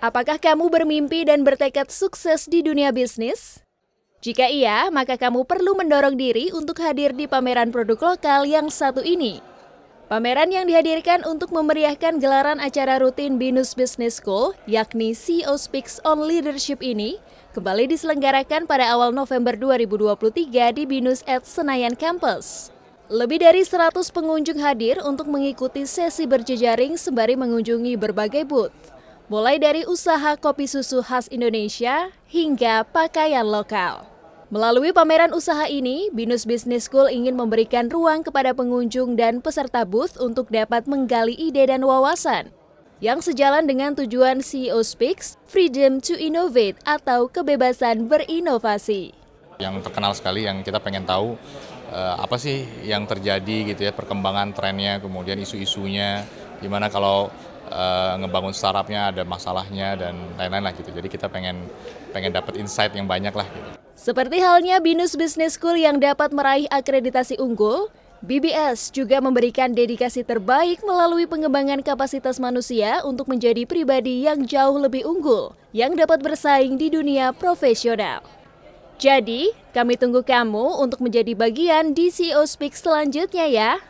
Apakah kamu bermimpi dan bertekad sukses di dunia bisnis? Jika iya, maka kamu perlu mendorong diri untuk hadir di pameran produk lokal yang satu ini. Pameran yang dihadirkan untuk memeriahkan gelaran acara rutin Binus Business School, yakni CEO Speaks on Leadership ini, kembali diselenggarakan pada awal November 2023 di Binus at Senayan Campus. Lebih dari 100 pengunjung hadir untuk mengikuti sesi berjejaring sembari mengunjungi berbagai booth mulai dari usaha kopi susu khas Indonesia hingga pakaian lokal. Melalui pameran usaha ini, Binus Business School ingin memberikan ruang kepada pengunjung dan peserta booth untuk dapat menggali ide dan wawasan. Yang sejalan dengan tujuan CEO Speaks, Freedom to Innovate atau kebebasan berinovasi. Yang terkenal sekali yang kita pengen tahu, eh, apa sih yang terjadi gitu ya, perkembangan trennya, kemudian isu-isunya, gimana kalau uh, ngebangun startupnya ada masalahnya dan lain-lain lah gitu. Jadi kita pengen pengen dapat insight yang banyak lah gitu. Seperti halnya Binus Business School yang dapat meraih akreditasi unggul, BBS juga memberikan dedikasi terbaik melalui pengembangan kapasitas manusia untuk menjadi pribadi yang jauh lebih unggul, yang dapat bersaing di dunia profesional. Jadi, kami tunggu kamu untuk menjadi bagian di CEO Speak selanjutnya ya.